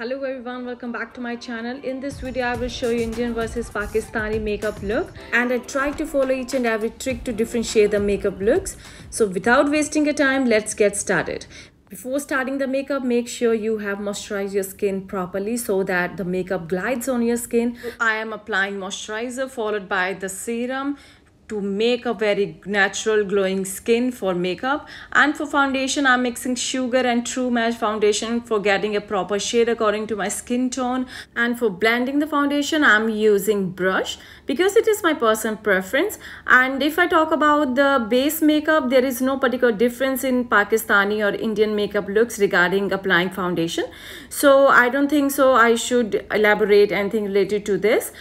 hello everyone welcome back to my channel in this video i will show you indian versus pakistani makeup look and i try to follow each and every trick to differentiate the makeup looks so without wasting your time let's get started before starting the makeup, make sure you have moisturized your skin properly so that the makeup glides on your skin. I am applying moisturizer followed by the serum to make a very natural glowing skin for makeup and for foundation i'm mixing sugar and true match foundation for getting a proper shade according to my skin tone and for blending the foundation i'm using brush because it is my personal preference and if i talk about the base makeup there is no particular difference in pakistani or indian makeup looks regarding applying foundation so i don't think so i should elaborate anything related to this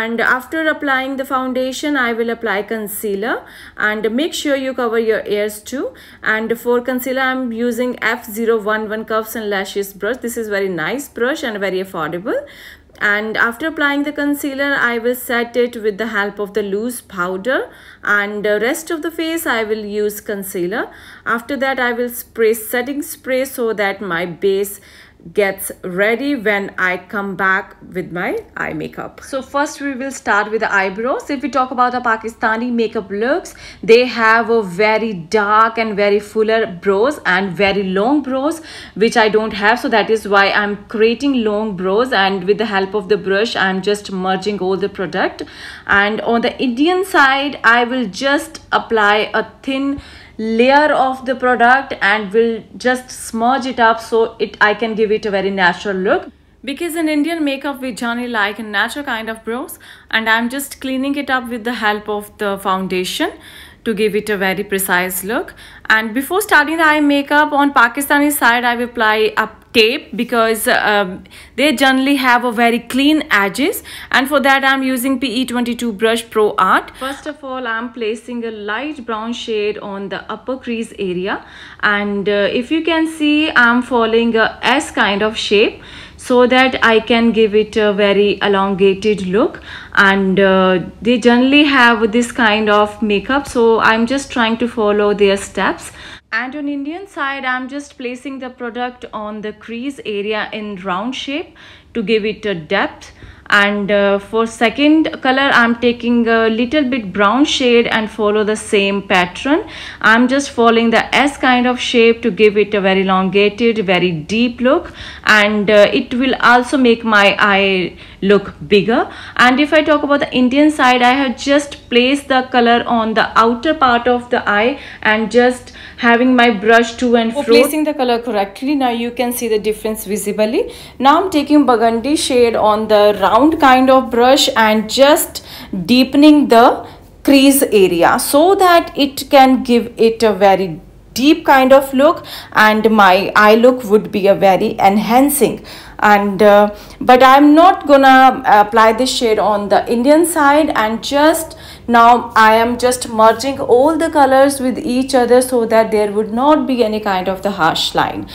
and after applying the foundation i will apply concealer and make sure you cover your ears too and for concealer I'm using F011 Curves and Lashes brush this is very nice brush and very affordable and after applying the concealer I will set it with the help of the loose powder and rest of the face I will use concealer after that I will spray setting spray so that my base gets ready when I come back with my eye makeup. So first we will start with the eyebrows. If we talk about the Pakistani makeup looks, they have a very dark and very fuller brows and very long brows which I don't have so that is why I'm creating long brows and with the help of the brush I'm just merging all the product and on the Indian side I will just apply a thin layer of the product and will just smudge it up so it I can give it a very natural look. Because in Indian makeup we generally like a natural kind of brows and I'm just cleaning it up with the help of the foundation to give it a very precise look and before starting the eye makeup on Pakistani side I will apply a tape because um, they generally have a very clean edges and for that I'm using PE22 brush pro art first of all I'm placing a light brown shade on the upper crease area and uh, if you can see I'm following a S kind of shape so that I can give it a very elongated look and uh, they generally have this kind of makeup so I'm just trying to follow their steps and on Indian side I'm just placing the product on the crease area in round shape to give it a depth and uh, for second color i'm taking a little bit brown shade and follow the same pattern i'm just following the s kind of shape to give it a very elongated very deep look and uh, it will also make my eye look bigger and if I talk about the Indian side I have just placed the color on the outer part of the eye and just having my brush to and oh, fro. For placing the color correctly now you can see the difference visibly. Now I'm taking burgundy shade on the round kind of brush and just deepening the crease area so that it can give it a very deep kind of look and my eye look would be a very enhancing and uh, but I'm not gonna apply this shade on the Indian side and just now I am just merging all the colors with each other so that there would not be any kind of the harsh line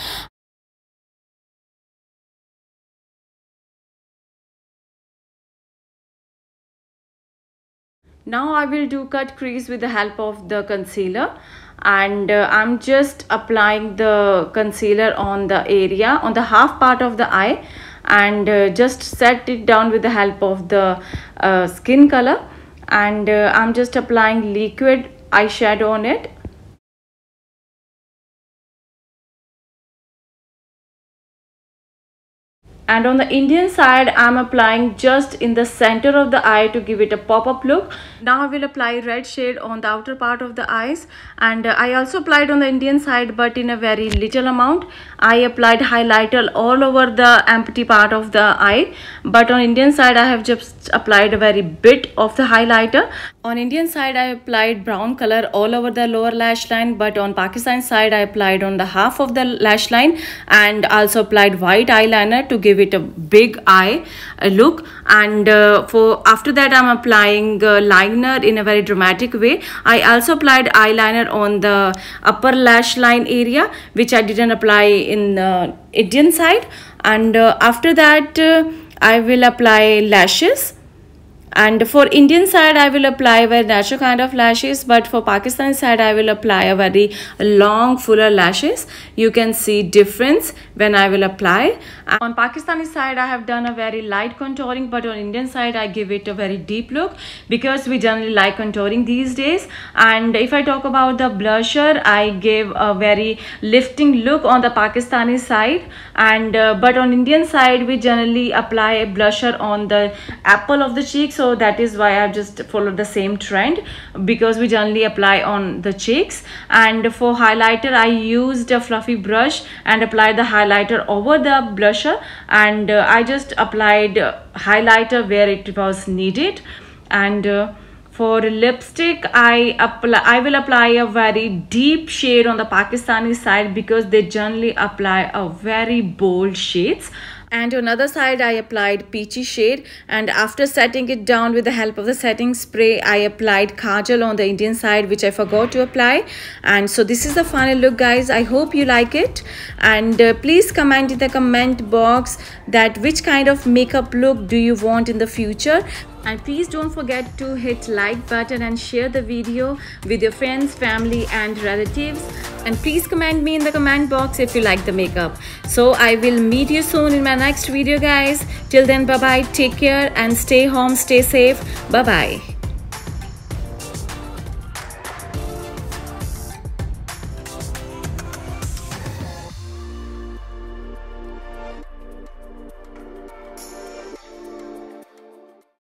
Now I will do cut crease with the help of the concealer and uh, I'm just applying the concealer on the area on the half part of the eye and uh, just set it down with the help of the uh, skin color and uh, I'm just applying liquid eyeshadow on it and on the Indian side I'm applying just in the center of the eye to give it a pop-up look now I will apply red shade on the outer part of the eyes and uh, I also applied on the Indian side but in a very little amount I applied highlighter all over the empty part of the eye but on Indian side I have just applied a very bit of the highlighter on Indian side I applied brown color all over the lower lash line but on Pakistan side I applied on the half of the lash line and also applied white eyeliner to give give it a big eye a look and uh, for after that I'm applying uh, liner in a very dramatic way I also applied eyeliner on the upper lash line area which I didn't apply in the Indian side and uh, after that uh, I will apply lashes and for Indian side I will apply very natural kind of lashes but for Pakistan side I will apply a very long fuller lashes you can see difference when I will apply on Pakistani side, I have done a very light contouring, but on Indian side, I give it a very deep look because we generally like contouring these days. And if I talk about the blusher, I give a very lifting look on the Pakistani side. And uh, but on Indian side, we generally apply a blusher on the apple of the cheek. So that is why I've just followed the same trend because we generally apply on the cheeks. And for highlighter, I used a fluffy brush and applied the highlighter over the blusher and uh, I just applied uh, highlighter where it was needed and uh, for lipstick i apply i will apply a very deep shade on the pakistani side because they generally apply a very bold shades and on other side I applied peachy shade and after setting it down with the help of the setting spray I applied kajal on the Indian side which I forgot to apply and so this is the final look guys I hope you like it and uh, please comment in the comment box that which kind of makeup look do you want in the future and please don't forget to hit like button and share the video with your friends family and relatives and please comment me in the comment box if you like the makeup. So I will meet you soon in my next video guys. Till then bye bye take care and stay home stay safe bye bye.